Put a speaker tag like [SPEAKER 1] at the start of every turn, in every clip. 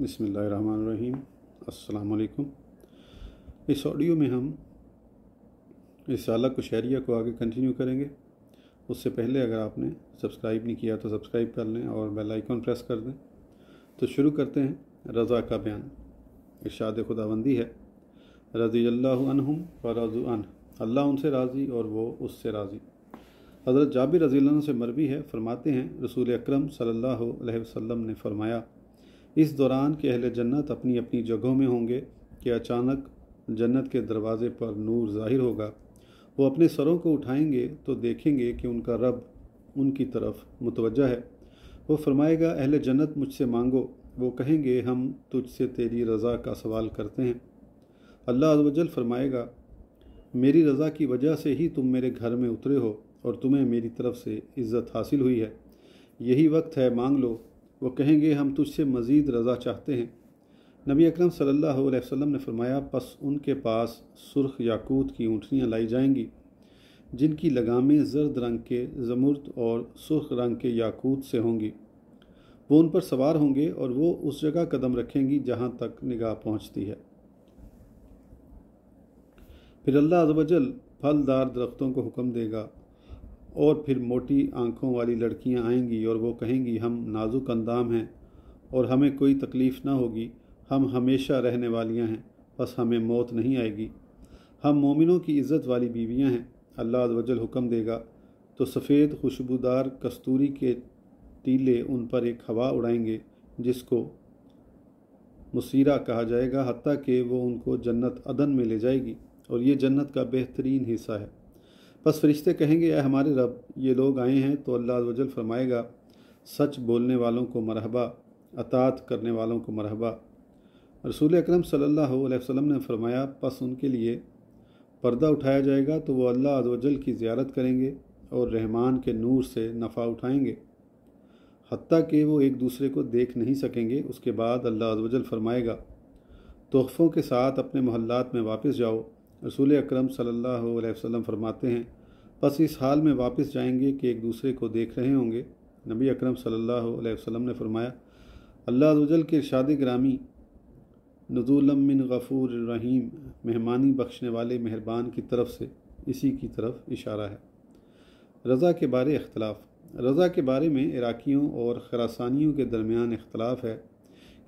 [SPEAKER 1] बसमीम् अल्लाम इस ऑडियो में हम रिसाला कुशहरिया को आगे कंटिन्यू करेंगे उससे पहले अगर आपने सब्सक्राइब नहीं किया तो सब्सक्राइब कर लें और बेल आइकॉन प्रेस कर दें तो शुरू करते हैं रज़ा का बयान इर्शाद खुदाबंदी है रज़ी अल्लाह व रज़ू अन अल्लाह उनसे राज़ी और वो उससे राज़ी हज़रत जाबिर रज़ी से मरवी है फरमाते हैं रसूल अक्रम सल्ला वसम ने फरमाया इस दौरान के अहल जन्नत अपनी अपनी जगहों में होंगे कि अचानक जन्नत के दरवाज़े पर नूर ज़ाहिर होगा वो अपने सरों को उठाएंगे तो देखेंगे कि उनका रब उनकी तरफ मुतवजह है वो फरमाएगा अहल जन्नत मुझसे मांगो वो कहेंगे हम तुझसे तेरी रज़ा का सवाल करते हैं अल्लाह अजल फरमाएगा मेरी रज़ा की वजह से ही तुम मेरे घर में उतरे हो और तुम्हें मेरी तरफ से इज़्ज़त हासिल हुई है यही वक्त है मांग लो वो कहेंगे हम तुझसे मज़ीद रज़ा चाहते हैं नबी अकरम सल्लल्लाहु अलैहि वसल्लम ने फरमाया बस उनके पास सुर्ख याकूत की ऊँटनियाँ लाई जाएंगी जिनकी लगामें जर्द रंग के जमुर्द और सुर्ख रंग के याकूत से होंगी वो उन पर सवार होंगे और वो उस जगह कदम रखेंगी जहाँ तक निगाह पहुँचती है फिर अल्लाह अजबजल फलदार दरख्तों को हुक्म देगा और फिर मोटी आंखों वाली लड़कियां आएंगी और वो कहेंगी हम नाजुक अंदाम हैं और हमें कोई तकलीफ़ ना होगी हम हमेशा रहने वालियां हैं बस हमें मौत नहीं आएगी हम मोमिनों की इज़्ज़त वाली बीवियां हैं अल्लाह वजल हुक्म देगा तो सफ़ेद खुशबूदार कस्तूरी के टीले उन पर एक हवा उड़ाएंगे जिसको मुसीरा कहा जाएगा हती कि वो उनको जन्नत अदन में ले जाएगी और ये जन्नत का बेहतरीन हिस्सा है बस फरिश्ते कहेंगे या हमारे रब ये लोग आए हैं तो अल्लाह वजल फरमाएगा सच बोलने वालों को मरहबा अतात करने वालों को मरहबा रसूल अक्रम सम ने फरमाया बस उनके लिए पर्दा उठाया जाएगा तो वह अल्लाह अदल की ज़्यारत करेंगे और रहमान के नूर से नफ़ा उठाएंगे हती कि वो एक दूसरे को देख नहीं सकेंगे उसके बाद अल्लाह अदल फरमाएगा तोहफ़ों के साथ अपने मोहल्लात में वापस जाओ रसूल अक्रम सल्लल्लाहु फरमाते हैं बस इस हाल में वापस जाएंगे कि एक दूसरे को देख रहे होंगे नबी अक्रम सल्लल्लाहु अलैहि ने फरमाया अल्लाह रजल के शाद ग्रामी नजूलमिन गफ़ूर रहीम मेहमानी बख्शने वाले मेहरबान की तरफ से इसी की तरफ इशारा है रज़ा के बारे अख्तिलाफ़ रज़ा के बारे में इराक़ियों और खरासानियों के दरमियान इख्तलाफ है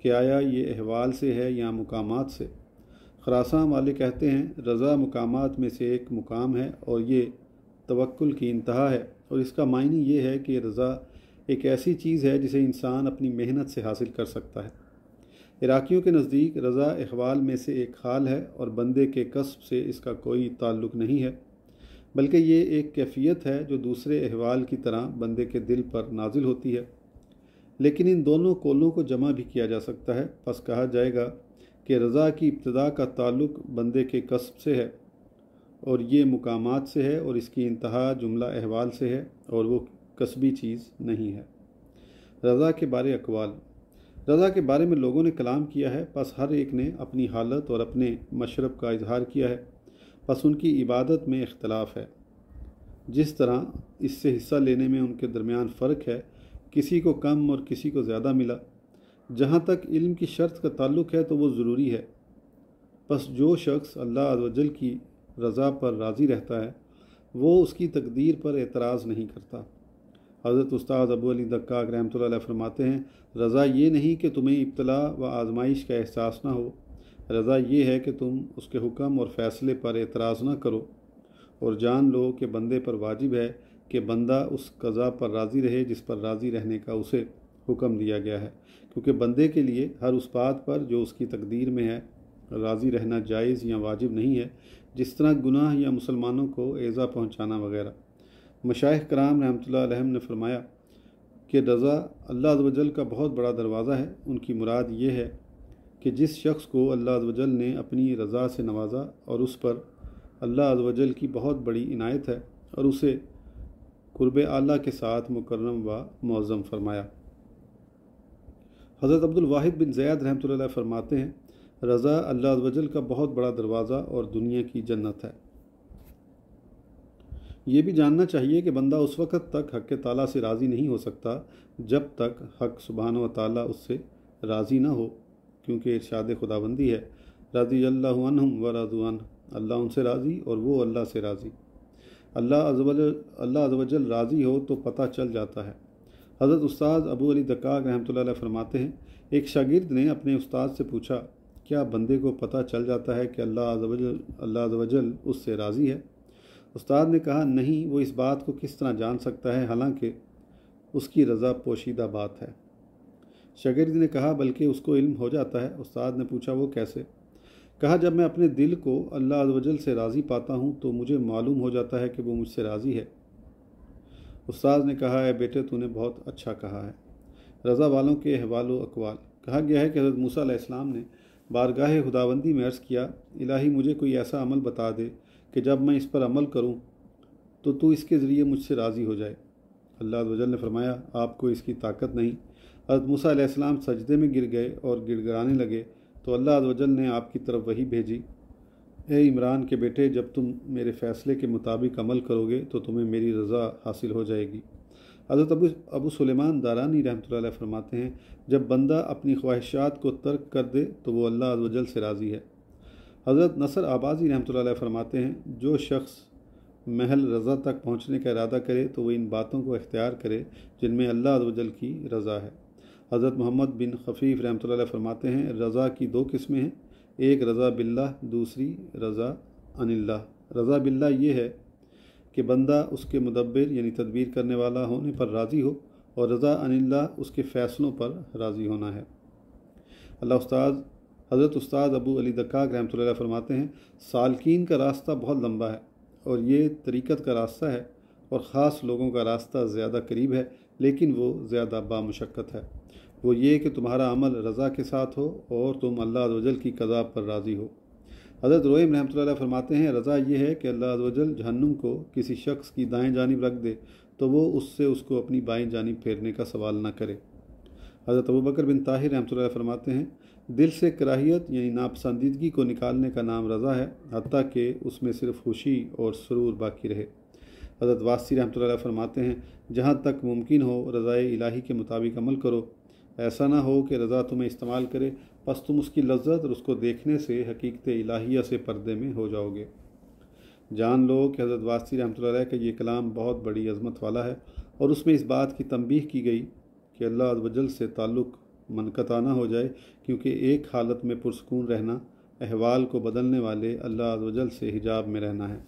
[SPEAKER 1] कि आया ये अहवाल से है या मकाम से खरासा वाले कहते हैं रज़ा मकाम में से एक मुकाम है और ये तवक्ल की इंतहा है और इसका मायने ये है कि रज़ा एक ऐसी चीज़ है जिसे इंसान अपनी मेहनत से हासिल कर सकता है इराकीियों के नज़दीक रज़ा अहवाल में से एक हाल है और बंदे के कस्ब से इसका कोई ताल्लुक नहीं है बल्कि ये एक कैफियत है जो दूसरे अहवाल की तरह बंदे के दिल पर नाजिल होती है लेकिन इन दोनों कोलों को जमा भी किया जा सकता है बस कहा जाएगा कि रज़ा की इब्तदा का ताल्लुक बंदे के कसब से है और ये मुकामात से है और इसकी इंतहा जुमला अहवाल से है और वो कस्बी चीज़ नहीं है रज़ा के बारे अकवाल रज़ा के बारे में लोगों ने कलाम किया है बस हर एक ने अपनी हालत और अपने मशरब का इजहार किया है बस उनकी इबादत में इख्तलाफ है जिस तरह इससे हिस्सा लेने में उनके दरमियान फ़र्क है किसी को कम और किसी को ज़्यादा मिला जहाँ तक इल्म की शर्त का ताल्लुक है तो वो ज़रूरी है बस जो शख्स अल्लाह अजल की रज़ा पर राज़ी रहता है वो उसकी तकदीर पर एतराज़ नहीं करता हज़रत उस्ताद अबू अली दक्काक रहमत फरमाते हैं रज़ा ये नहीं कि तुम्हें इब्तला व आजमाइश का एहसास ना हो रज़ा ये है कि तुम उसके हुक्म और फ़ैसले पर एतराज़ ना करो और जान लो कि बंदे पर वाजिब है कि बंदा उस कज़ा पर राज़ी रहे जिस पर राज़ी रहने का उसे हुक्म दिया गया है क्योंकि बंदे के लिए हर उस बात पर जो उसकी तकदीर में है राज़ी रहना जायज़ या वाजिब नहीं है जिस तरह गुनाह या मुसलमानों को एज़ा पहुँचाना वगैरह मशाह कराम रहमत ने फरमाया कि रज़ा अल्लाह वजल का बहुत बड़ा दरवाज़ा है उनकी मुराद ये है कि जिस शख्स को अल्लाह वजल ने अपनी रज़ा से नवाजा और उस पर अल्लाह वजल की बहुत बड़ी इनायत है और उसे कुर्ब आला के साथ मुकर्रम व मौज़म फरमाया हज़रत अब्दुल वाहिद बिन ज़ैद रहमत फरमाते हैं रज़ा अल्लाह वजल का बहुत बड़ा दरवाज़ा और दुनिया की जन्नत है ये भी जानना चाहिए कि बंदा उस वक़्त तक हक़ ताला से राज़ी नहीं हो सकता जब तक हक़ सुबहान व ताली उससे राज़ी ना हो क्योंकि इर्शाद खुदाबंदी है राजी अल्लाह व राजुआन अल्लाह उनसे राज़ी और वो अल्लाह से राज़ी अल्लाह अजवल अल्लाह अजवजल राज़ी हो तो पता चल जाता है हज़रत उस्ताद अबू अली दक्का रहमत फरमाते हैं एक शागिर्द ने अपने उस्ताद से पूछा क्या बंदे को पता चल जाता है कि अल्लाह अजल अल्लाह अजल उससे राज़ी है उस्ताद ने कहा नहीं वो इस बात को किस तरह जान सकता है हालांकि उसकी रज़ा पोशीदा बात है शागिर्द ने कहा बल्कि उसको इल्म हो जाता है उस्ताद ने पूछा वो कैसे कहा जब मैं अपने दिल को अल्लाह अजल से राज़ी पाता हूँ तो मुझे मालूम हो जाता है कि वो मुझसे राज़ी है उस्ताद ने कहा है बेटे तूने बहुत अच्छा कहा है रज़ा वालों के अहवाल अकवाल कहा गया है कि हजरत मूसा इस्लाम ने बारगाह खुदाबंदी में अर्ज़ किया इलाही मुझे कोई ऐसा अमल बता दे कि जब मैं इस पर अमल करूँ तो तू इसके ज़रिए मुझसे राज़ी हो जाए अल्लाह वजल ने फरमाया आपको इसकी ताकत नहीं हजरत मूसा सजदे में गिर गए और गिड़गड़ाने लगे तो अल्लाह वजल ने आपकी तरफ वही भेजी ए इमरान के बेटे जब तुम मेरे फ़ैसले के मुताबिक अमल करोगे तो तुम्हें मेरी रज़ा हासिल हो जाएगी हज़रत अबू अबू सुलेमान दारानी रहमत फरमाते हैं जब बंदा अपनी ख्वाहिशात को तर्क कर दे तो वो अल्लाह अजल से राज़ी है हज़रत नसर आबाजी रहमत फरमाते हैं जो शख्स महल रज़ा तक पहुँचने का इरादा करे तो वह इन बातों को अख्तियार करे जिनमें अल्लाह अजल की रज़ा है हज़रत मोहम्मद बिन खफीफ़ रहमत फरमाते हैं रज़ा की दो किस्में हैं एक रज़ा बिल्ला दूसरी रज़ा अनिल्ला रज़ा बिल्ला ये है कि बंदा उसके मुदबिर यानी तदबीर करने वाला होने पर राज़ी हो और रज़ा अनिल्ला उसके फ़ैसलों पर राज़ी होना है अल्लाह उस्ताद हज़रत उस्ताद अबू अली दक्काक रहमत फरमाते हैं सालकिन का रास्ता बहुत लंबा है और ये तरीक़त का रास्ता है और ख़ास लोगों का रास्ता ज़्यादा करीब है लेकिन वो ज़्यादा बामशक्क़त है वो ये कि तुम्हारा अमल रज़ा के साथ हो और तुम अल्लाह वजल की कज़ा पर राज़ी हो हज़रत रोईम रहमत फरमाते हैं रज़ा ये है कि अल्लाह वजल जहन्नुम को किसी शख्स की दाएँ जानब रख दे तो वो उससे उसको अपनी बाएँ जानब फेरने का सवाल ना करे हज़रत अबू बकर बिन ताहिर रहमत फरमाते हैं दिल से कराहियत यानी नापसंदीदगी को निकालने का नाम रज़ा है हती कि उसमें सिर्फ खुशी और सरूर बाकी रहे हज़रत वासी रहमत फरमाते हैं जहाँ तक मुमकिन हो रजा इलाही के मुताबिक अमल करो ऐसा ना हो कि रज़ा तुम्हें इस्तेमाल करे बस तुम उसकी लज्जत और उसको देखने से हकीकत इलाहिया से पर्दे में हो जाओगे जान लो कि हज़रत वासी रहमत का ये कलाम बहुत बड़ी अजमत वाला है और उसमें इस बात की तंबीह की गई कि अल्लाह वजल से ताल्लुक़ मनकता ना हो जाए क्योंकि एक हालत में पुरस्कून रहना अहवाल को बदलने वाले अल्लाह वजल से हिजाब में रहना है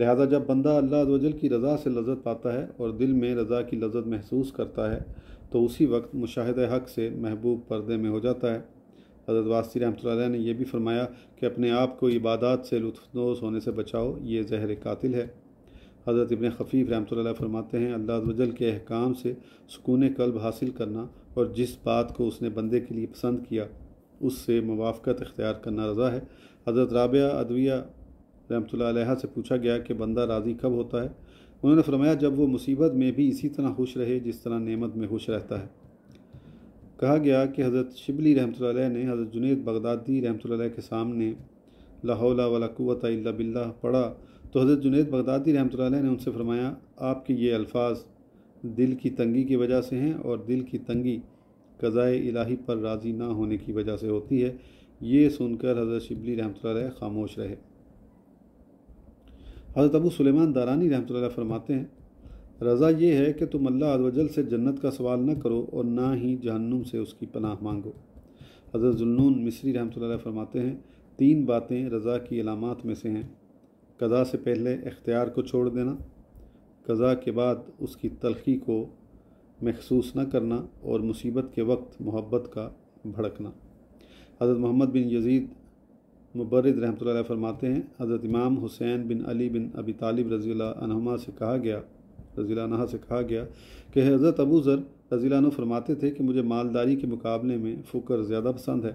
[SPEAKER 1] लिहाजा जब बंदा अल्लाह वजल की रज़ा से लजत पाता है और दिल में रज़ा की लजत महसूस करता है तो उसी वक्त मुशाहद हक से महबूब पर्दे में हो जाता है हज़रत वास्ती रहमत ने यह भी फरमाया कि अपने आप को इबादत से लुफानंदोज होने से बचाओ ये जहर कातिल है हज़रत इबन खफ़ीफ़ रहमत फरमाते हैं अल्लाह वजल के अहकाम से सुकून कल्ब हासिल करना और जिस बात को उसने बंदे के लिए पसंद किया उससे मुाफ़त अख्तियार करना रजा है हज़रत राबिया अदविया रहमत से पूछा गया कि बंदा राज़ी कब होता है उन्होंने फरमाया जब वो मुसीबत में भी इसी तरह खुश रहे जिस तरह नेमत में खुश रहता है कहा गया कि हज़रत शिबली रहमत ने हज़रत जुनेद बगदादी रहमत के सामने लाहौला वाला कुत बिल्ला पढ़ा तो हज़रत जुनेद बगदादी रहमत ने उनसे फरमाया आपके ये अल्फाज दिल की तंगी की वजह से हैं और दिल की तंगी कज़ाए इलाही पर राज़ी ना होने की वजह से होती है ये सुनकर हज़रत शिबली रहमत खामोश रहे हज़रत अबू सुलेमान दारानी रहमत फरमाते हैं रज़ा ये है कि तुम अल्लाह अजल से जन्नत का सवाल न करो और ना ही जहन्नुम से उसकी पनाह मांगो हज़रत जुल्नून मिस्री रहमत फरमाते हैं तीन बातें रज़ा की अलामत में से हैं कज़ा से पहले इख्तियार को छोड़ देना कज़ा के बाद उसकी तलखी को महसूस न करना और मुसीबत के वक्त मोहब्बत का भड़कना हज़रत मोहम्मद बिन यजीद मुबरद रहमत फरमाते हैं हज़रत इमाम हुसैन बिन अली बिन अबी तालिब रजी अनहमा से कहा गया नहा से कहा गया कि हज़रत अबू ज़र रज़ीला फरमाते थे कि मुझे मालदारी के मुकाबले में फ़ुकर ज़्यादा पसंद है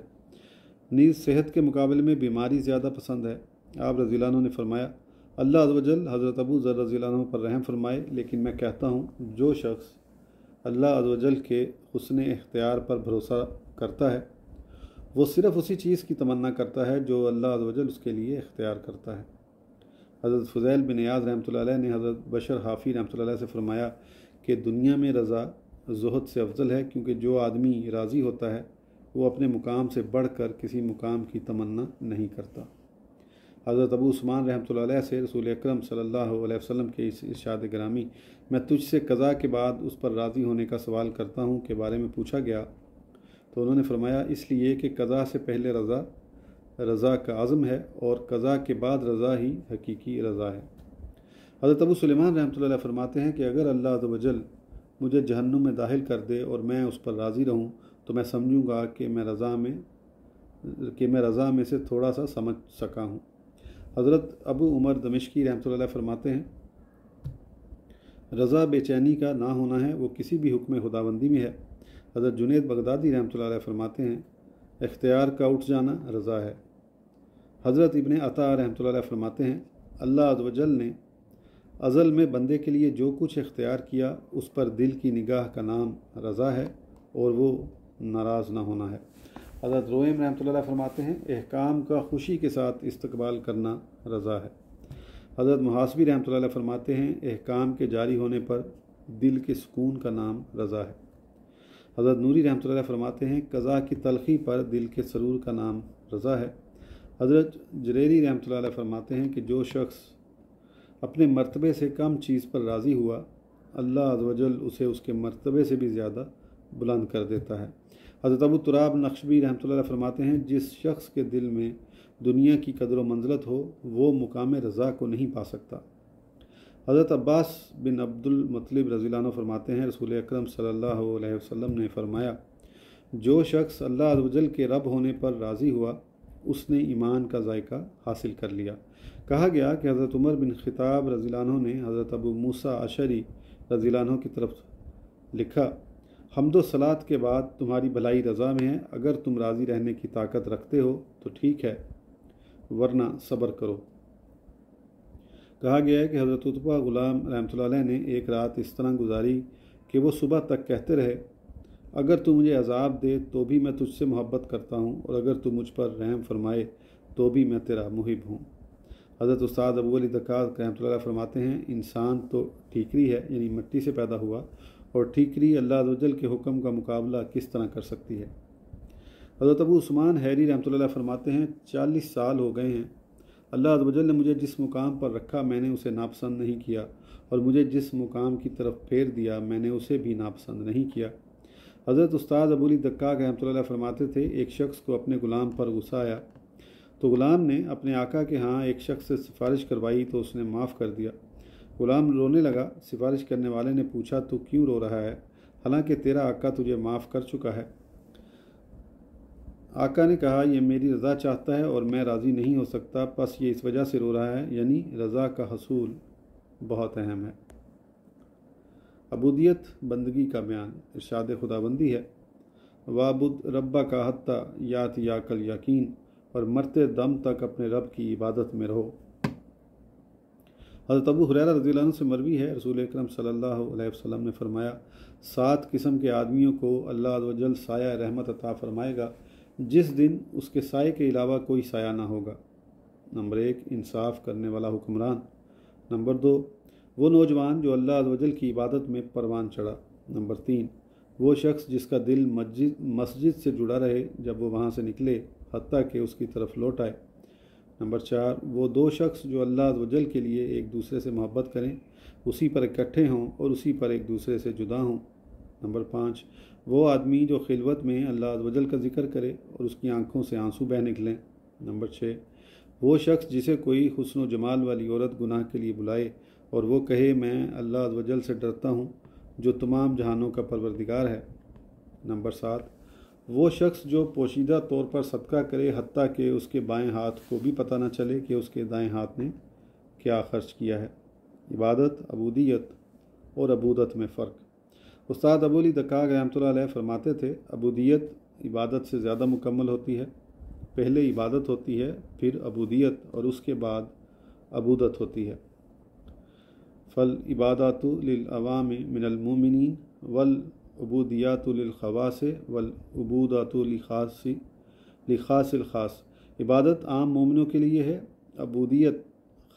[SPEAKER 1] नीज़ सेहत के मुकाबले में बीमारी ज़्यादा पसंद है आप रज़ीला ने फरमाया अल्लाह अजल हज़रत अबू ज़र रज़ीला पर रहम फरमाए लेकिन मैं कहता हूँ जो शख्स अल्लाह अजल के हसन अख्तियार पर भरोसा करता है वो सिर्फ़ उसी चीज़ की तमन्ना करता है जो अल्लाह वजल उसके लिए इख्तियार करता है हज़रत फजैल बिन याज़ रहमत ने हज़रत बशर हाफ़ी रहमत से फ़रमाया कि दुनिया में रज़ा जहद से अफजल है क्योंकि जो आदमी राज़ी होता है वो अपने मुकाम से बढ़ कर किसी मुकाम की तमन्ना नहीं करता हज़रत अबू उस्मान रहमत से रसूल अक्रम सल्ला वसम के इस इर्शाद ग्रामी मैं तुझसे कज़ा के बाद उस पर राज़ी होने का सवाल करता हूँ के बारे में पूछा गया तो उन्होंने फरमाया इसलिए कि कज़ा से पहले रज़ा रज़ा का आज़म है और कज़ा के बाद रज़ा ही हकीकी रज़ा है हज़रत अबू सलेमान रहमत फरमाते हैं कि अगर अल्लाह वजल मुझे जहन्नुम में दाखिल कर दे और मैं उस पर राज़ी रहूं तो मैं समझूंगा कि मैं रज़ा में कि मैं रज़ा में से थोड़ा सा समझ सका हूं हज़रत अबू उमर दमिश्की रहमत फरमाते हैं रज़ा बेचैनी का ना होना है वो किसी भी हुक्म खुदाबंदी में है हज़रत जुनेद बगदादी रहमत फरमाते हैं इख्तियार का उठ जाना रज़ा है हज़रत इबन अता रहमत फरमाते हैं अल्लाह अजवजल ने अज़ल में बंदे के लिए जो कुछ इख्तियार किया उस पर दिल की निगाह का नाम रज़ा है और वो नाराज़ ना होना है हज़रत रोयम रहमत फरमाते हैं अहकाम का खुशी के साथ इस्तबाल करना रज़ा है हज़रत मुहासबी रहमत फरमाते हैं अहकाम के जारी होने पर दिल के सुकून का नाम रज़ा है हज़रत नूरी रहमत फरमाते हैं कज़ा की तलखी पर दिल के सरूर का नाम रज़ा है हज़रत जरेरी रहमत फरमाते हैं कि जो शख्स अपने मरतबे से कम चीज़ पर राज़ी हुआ अल्लाह अजवजल उसे उसके मरतबे से भी ज़्यादा बुलंद कर देता है हज़रत अबू तुराब नक्शबी रहमत फरमाते हैं जिस शख्स के दिल में दुनिया की कदर व मंजलत हो वो मुकाम रज़ा को नहीं पा सकता हज़रत अब्बास बिन अब्दुल मतलब रजीलाना फरमाते हैं रसूल अक्रम सल्लल्लाहु अलैहि वसल्लम ने फरमाया जो शख्स अल्लाह अजल के रब होने पर राज़ी हुआ उसने ईमान का जायका हासिल कर लिया कहा गया कि हज़रत उमर बिन खिताब रजीलानों ने हज़रत अबू मूसा अशरी रजीलानों की तरफ लिखा हमदो सलात के बाद तुम्हारी भलाई रज़ा में है अगर तुम राज़ी रहने की ताकत रखते हो तो ठीक है वरना सब्र करो कहा गया है कि हज़रत उत्बा गुलाम रहमत ने एक रात इस तरह गुजारी कि वो सुबह तक कहते रहे अगर तू मुझे अजाब दे तो भी मैं तुझसे मोहब्बत करता हूँ और अगर तू मुझ पर रहम फरमाए तो भी मैं तेरा मुहिब हूँ हज़रत उस्ताद अबू अली दकात रहमत फरमाते हैं इंसान तो ठीकरी है यानी मिट्टी से पैदा हुआ और ठीकरी अल्लाह वजल के हुक्म का मुकाबला किस तरह कर सकती है हज़रत अबू उस्मान हैरी रहमत फरमाते हैं चालीस साल हो गए हैं अल्लाह अजल ने मुझे जिस मुकाम पर रखा मैंने उसे नापसंद नहीं किया और मुझे जिस मुकाम की तरफ फेर दिया मैंने उसे भी नापसंद नहीं किया हज़रत उस्ताद अबूली दक्का रहमत फरमाते थे एक शख्स को अपने ग़ुलाम पर गुस्सा आया तो ग़ुलाम ने अपने आका के हाँ एक शख्स से सिफारिश करवाई तो उसने माफ़ कर दिया ग़ुलाम रोने लगा सिफारिश करने वाले ने पूछा तू क्यों रो रहा है हालांकि तेरा आका तुझे माफ़ कर चुका है आका ने कहा यह मेरी रज़ा चाहता है और मैं राज़ी नहीं हो सकता बस ये इस वजह से रो रहा है यानी रज़ा का हसूल बहुत अहम है अबूदियत बंदगी का बयान इर्शाद खुदाबंदी है वाबुद रब्बा का हत्ता यात या कल यकीन और मरते दम तक अपने रब की इबादत में रहो हज़रत अबू हुरैरा रजील्ला से मरवी है रसूल अक्रम सल्लल्लाहु अलैहि वसल्लम ने फरमाया सात किस्म के आदमियों को अल्लाह वजल साया रहमत अता फरमाएगा जिस दिन उसके साय के अलावा कोई साया ना होगा नंबर एक इंसाफ करने वाला हुक्मरान नंबर दो वो नौजवान जो अल्लाह वजल की इबादत में परवान चढ़ा नंबर तीन वो शख्स जिसका दिल मस्जिद मस्जिद से जुड़ा रहे जब वो वहाँ से निकले हती कि उसकी तरफ लौट आए नंबर चार वो दो शख्स जो अल्लाह वजल के लिए एक दूसरे से मोहब्बत करें उसी पर इकट्ठे हों और उसी पर एक दूसरे से जुदा हों नंबर पाँच वो आदमी जो खिलवत में अल्लाह वजल का जिक्र करे और उसकी आंखों से आंसू बह निकलें नंबर छः वो शख्स जिसे कोई हसन व जमाल वाली औरत गुनाह के लिए बुलाए और वो कहे मैं अल्लाह वजल से डरता हूँ जो तमाम जहानों का परवरदिगार है नंबर सात वो शख्स जो पोशीदा तौर पर सदका करे हती के उसके बाएं हाथ को भी पता ना चले कि उसके दाएं हाथ ने क्या खर्च किया है इबादत अबूदियत और अबूदत में फ़र्क उस्ताद अबूली दकाग रहमत फरमाते थे अबूदियत इबादत से ज़्यादा मुकम्मल होती है पहले इबादत होती है फिर अबूदियत और उसके बाद अबूदत होती है फ़ल इबादातुलवाम मिनलमोमिन वल अबूदियातुलख़वास वल अबूदातुलखासी ख़ास इबादत आम मोमिनों के लिए है अबूदियत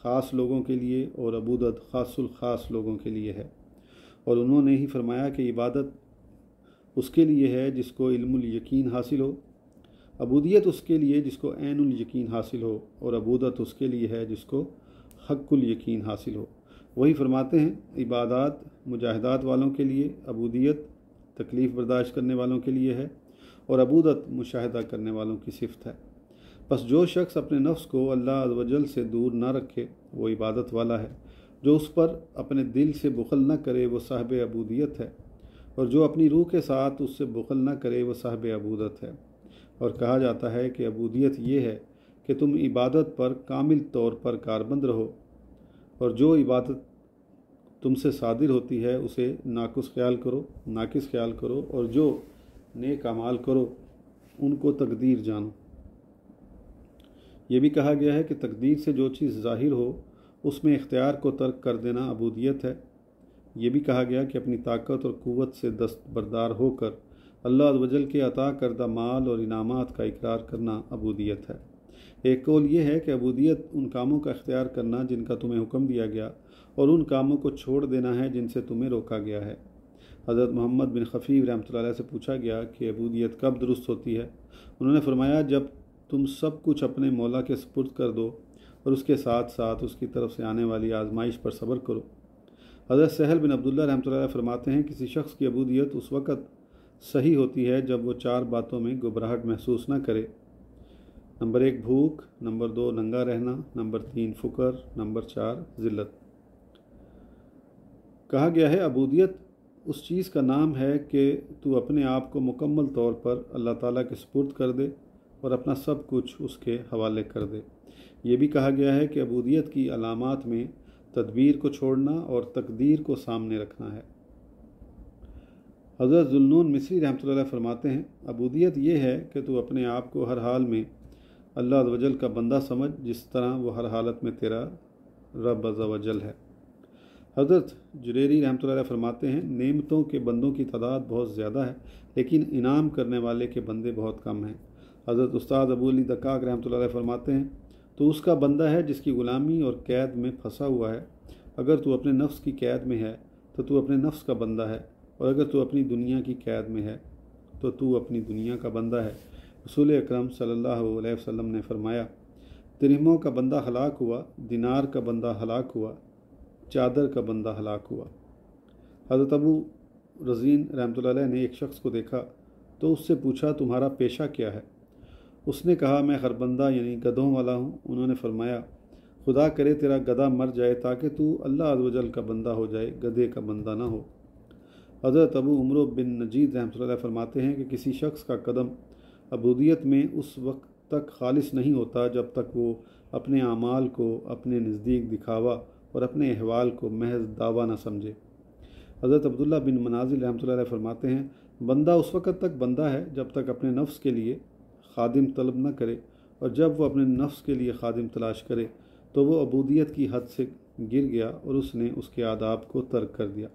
[SPEAKER 1] ख़ास लोगों के लिए और अबूदत खासुल ख़ास लोगों के लिए है और उन्होंने ही फरमाया कि इबादत उसके लिए है जिसको यकीन हासिल हो अबूदियत उसके लिए जिसको ऐन यकीन हासिल हो और अबूदत उसके लिए है जिसको हक्कुल यकीन हासिल हो वही फरमाते हैं इबादत मुजाहिदात वालों के लिए अबूदियत तकलीफ़ बर्दाश्त करने वालों के लिए है और अबूदत मुशाहिदा करने वालों की सिफत है बस जो शख्स अपने नफ्स को अल्लाह वजल से दूर ना रखे वो इबादत वाला है जो उस पर अपने दिल से बुखल न करे वो साहब अबूदियत है और जो अपनी रूह के साथ उससे बुखल न करे वो साहब अबूदत है और कहा जाता है कि अबूदियत ये है कि तुम इबादत पर कामिल तौर पर कारबंद रहो और जो इबादत तुमसे सादिर होती है उसे नाकुस ख्याल करो नाकिस ख्याल करो और जो नेक अमाल करो उनको तकदीर जानो ये भी कहा गया है कि तकदीर से जो चीज़ ज़ाहिर हो उसमें इख्तियार को तर्क कर देना अबूदियत है ये भी कहा गया कि अपनी ताकत और क़वत से दस्तबरदार होकर अल्लाह वजल के अता करदा माल और इनामात का इकरार करना अबूदियत है एक कौल यह है कि अबूदियत उन कामों का इख्तियार करना जिनका तुम्हें हुक्म दिया गया और उन कामों को छोड़ देना है जिनसे तुम्हें रोका गया है हज़रत मोहम्मद बिन खफ़ी रहमत से पूछा गया कि अबूदियत कब दुरुस्त होती है उन्होंने फरमाया जब तुम सब कुछ अपने मौला के सपुर्द कर दो और उसके साथ साथ उसकी तरफ से आने वाली आजमाइश पर सब्र करो हज़रत सहल बिन अब्दुल्ला रहमत फरमाते हैं किसी शख्स की अबूदियत उस वक़्त सही होती है जब वो चार बातों में घबराहट महसूस न करे नंबर एक भूख नंबर दो नंगा रहना नंबर तीन फ़ुकर नंबर चार ज़िल्लत कहा गया है अबूदियत उस चीज़ का नाम है कि तू अपने आप को मुकम्मल तौर पर अल्लाह ताला के सपुर्द कर दे और अपना सब कुछ उसके हवाले कर दे ये भी कहा गया है कि अबूदियत की अलामत में तदबीर को छोड़ना और तकदीर को सामने रखना है हज़रत जुल्नून मिसरी रहमत फरमाते हैं अबूदियत यह है कि तू अपने आप को हर हाल में अल्लाह वजल का बंदा समझ जिस तरह वो हर हालत में तेरा रब वजल है हज़रत जुरेरी रहमत फरमाते हैं नेमतों के बंदों की तादाद बहुत ज़्यादा है लेकिन इनाम करने वाले के बंदे बहुत कम हैं हज़रत उस्ताद अबूली अली दकाक रहमत फरमाते हैं तो उसका बंदा है जिसकी ग़ुलामी और कैद में फंसा हुआ है अगर तू अपने नफ्स की कैद में है तो तू अपने नफ्स का बंदा है और अगर तू अपनी दुनिया की कैद में है तो तू अपनी दुनिया का बंदा है रसूल अक्रम सल्लल्लाहु वसल्लम ने फरमाया तिरमों का बंदा हलाक हुआ दिनार का बंदा हलाक हुआ चादर का बंदा हलाक हुआ हज़रत अबू रजीन रहमत ने एक शख्स को देखा तो उससे पूछा तुम्हारा पेशा क्या है उसने कहा मैं खरबंदा यानी गधों वाला हूँ उन्होंने फरमाया खुदा करे तेरा गधा मर जाए ताकि तू अल्लाह अजवजल का बंदा हो जाए गधे का बंदा ना हो हज़रत अबू उम्र बिन नजीद रहमत फरमाते हैं कि किसी शख्स का कदम अबूदियत में उस वक्त तक खालिस नहीं होता जब तक वो अपने अमाल को अपने नज़दीक दिखावा और अपने अहवाल को महज दावा ना समझे हज़रत अब्दुल्ला बिन मनाजिल रहमत फरमाते हैं बंदा उस वक़्त तक बंदा है जब तक अपने नफ्स के लिए खादिम तलब न करे और जब वह अपने नफ्स के लिए खादिम तलाश करे तो वह अबूदियत की हद से गिर गया और उसने उसके आदाब को तर्क कर दिया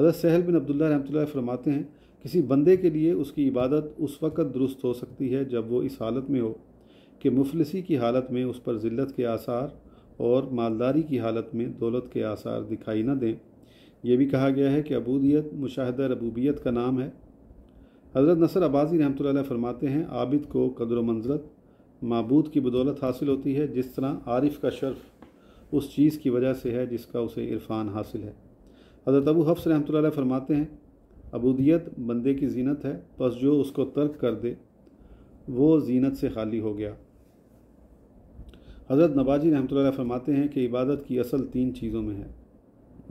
[SPEAKER 1] अदर सहल बिन अब्दुल्ला रहमत फरमाते हैं किसी बंदे के लिए उसकी इबादत उस वक़्त दुरुस्त हो सकती है जब वो इस हालत में हो कि मुफलसी की हालत में उस पर ज़िल्त के आसार और मालदारी की हालत में दौलत के आसार दिखाई न दें यह भी कहा गया है कि अबूदियत मुशाह रबूबियत का नाम है हज़रत नसर आबाजी रहमत फरमाते हैं आबिद को कदर मंजरत मबूद की बदौलत हासिल होती है जिस तरह आरिफ का शर्फ उस चीज़ की वजह से है जिसका उसे इरफान हासिल है हज़रत अबू हफ्स रहमत फरमाते हैं अबूदियत बंदे की जीनत है बस जो उसको तर्क कर दे वो जीनत से खाली हो गया हज़रत नबाजी रहमत फरमाते हैं कि इबादत की असल तीन चीज़ों में है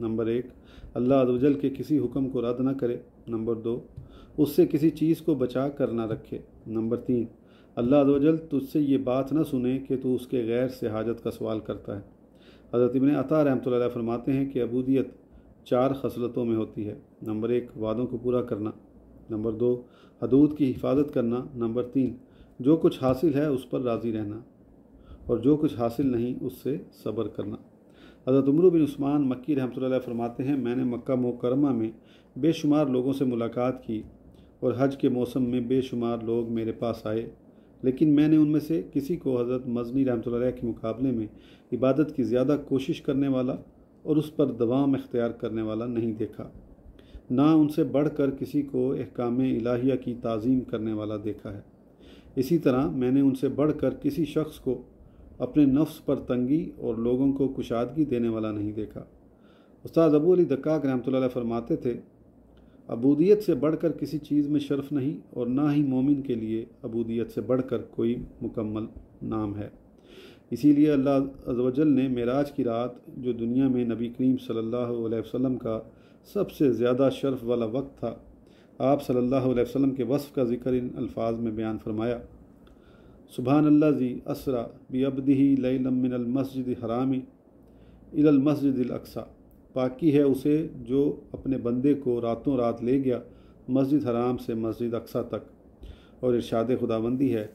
[SPEAKER 1] नंबर एक अल्लाह अदवजल के किसी हुक्म को रद्द न करे नंबर दो उससे किसी चीज़ को बचा कर ना रखे नंबर तीन अल्लाह वजल तुझसे ये बात ना सुने कि तू उसके गैर से हाजत का सवाल करता है हज़रत इबन अता रहमत फरमाते हैं कि अबूदियत चार खसलतों में होती है नंबर एक वादों को पूरा करना नंबर दो हदूद की हिफाजत करना नंबर तीन जो कुछ हासिल है उस पर राज़ी रहना और जो कुछ हासिल नहीं उससे सब्र करना हज़रत उम्र बिन उस्मान मक्की रहमत फरमाते हैं मैंने मक्का मुकरमा में बेशुमार लोगों से मुलाकात की और हज के मौसम में बेशुमार लोग मेरे पास आए लेकिन मैंने उनमें से किसी को हज़रत मजनी रहमत के मुकाबले में इबादत की ज़्यादा कोशिश करने वाला और उस पर दवाम इख्तियार करने वाला नहीं देखा ना उनसे बढ़ कर किसी को अहकाम इलाहिया की तज़ीम करने वाला देखा है इसी तरह मैंने उनसे बढ़ कर किसी शख्स को अपने नफ्स पर तंगी और लोगों को कुशादगी देने वाला नहीं देखा उस्ताद अबू अली दक्का रहमत फरमाते थे अबूदियत से बढ़कर किसी चीज़ में शर्फ नहीं और ना ही मोमिन के लिए अबूदियत से बढ़कर कोई मुकम्मल नाम है इसीलिए अल्लाह अजवजल ने मेराज की रात जो दुनिया में नबी करीम सल्लल्लाहु अलैहि वसल्लम का सबसे ज़्यादा शर्फ वाला वक्त था आप सल्लल्लाहु अलैहि वसल्लम के वस्फ़ का ज़िक्र इन अल्फाज में बयान फरमाया सुबहान अल्लाह जी असरा बी अबदी लमिनमस्जिद हरामी इलमस्जिद अक्सा पाकि है उसे जो अपने बंदे को रातों रात ले गया मस्जिद हराम से मस्जिद अक्सा तक और इरशाद खुदाबंदी है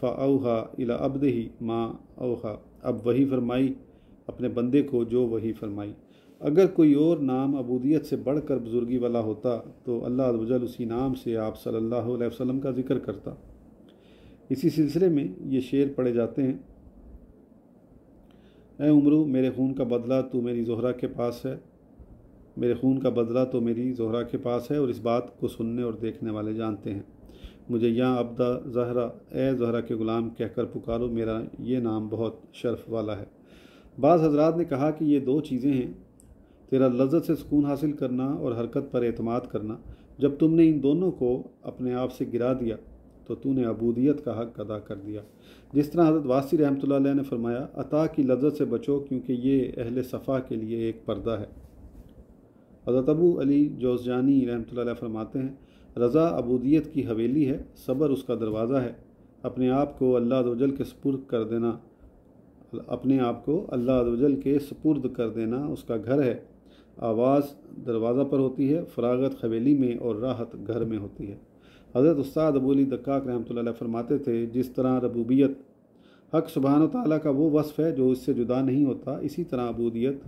[SPEAKER 1] फ़ाउहा इला अब ही माँ अवहा अब वही फरमाई अपने बंदे को जो वही फरमाई अगर कोई और नाम अबूदियत से बढ़कर बुजुर्गी वाला होता तो अल्लाह अबजल उसी नाम से आप सल्लल्लाहु अलैहि वसल्लम का जिक्र करता इसी सिलसिले में ये शेर पढ़े जाते हैं ए उमरू मेरे खून का बदला तो मेरी जहरा के पास है मेरे खून का बदला तो मेरी जहरा के पास है और इस बात को सुनने और देखने वाले जानते हैं मुझे या अबदा जहरा ए जहरा के ग़ुलाम कहकर पुकारो मेरा ये नाम बहुत शर्फ वाला है बाज़ हजरात ने कहा कि ये दो चीज़ें हैं तेरा लज्जत से सुकून हासिल करना और हरकत पर अतमाद करना जब तुमने इन दोनों को अपने आप से गिरा दिया तो तूने अबूदियत का हक अदा कर दिया जिस तरह हज़रत वासी रहमत ने फरमाया अता की लज्जत से बचो क्योंकि ये अहल सफ़ा के लिए एक पर्दा है हज़रत अबू अली जोजानी रहमत फरमाते हैं रज़ा अबूदियत की हवेली है सब्र उसका दरवाज़ा है अपने आप को अल्लाह रजल के सपुर्द कर देना अपने आप को अल्लाह रजल के सपुर्द कर देना उसका घर है आवाज़ दरवाज़ा पर होती है फरागत हवेली में और राहत घर में होती है हज़रत उस्ताद अली दक्काक रहमत फरमाते थे जिस तरह रबूबियत हक सुबहान ताली का वो वस्फ़ है जो इससे जुदा नहीं होता इसी तरह अबूदियत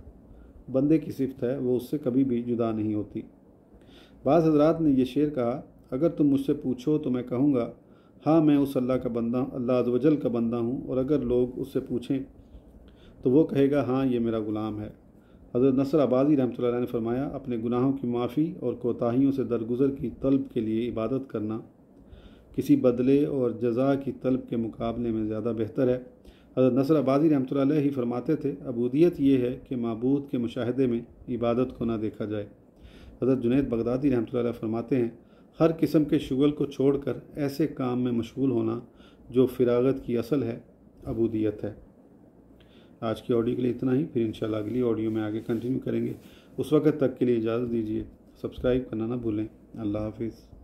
[SPEAKER 1] बंदे की सिफत है वो उससे कभी भी जुदा नहीं होती बाज़ हजरात ने यह शेर कहा अगर तुम मुझसे पूछो तो मैं कहूँगा हाँ मैं उस अल्लाह का बंदा अल्लाह अजवजल का बंदा हूँ और अगर लोग उससे पूछें तो वो कहेगा हाँ ये मेरा ग़ुलाम है हज़रत नसर आबादी रहमत ने फरमाया अपने गुनाहों की माफ़ी और कोताहीियों से दरगुजर की तलब के लिए इबादत करना किसी बदले और जजा की तलब के मुकाबले में ज़्यादा बेहतर है हज़रत नसर आबादी रहमत ही फरमाते थे अबूदियत यह है कि मबूद के मुशाहदे में इबादत को ना देखा जाए हज़रत जुनेद बगदादी रहमत फरमाते हैं हर किस्म के शुगल को छोड़कर ऐसे काम में मशगूल होना जो फ़िरागत की असल है अबूदियत है आज की ऑडियो के लिए इतना ही फिर इंशाल्लाह अगली ऑडियो में आगे कंटिन्यू करेंगे उस वक्त तक के लिए इजाज़त दीजिए सब्सक्राइब करना ना भूलें अल्लाह हाफिज़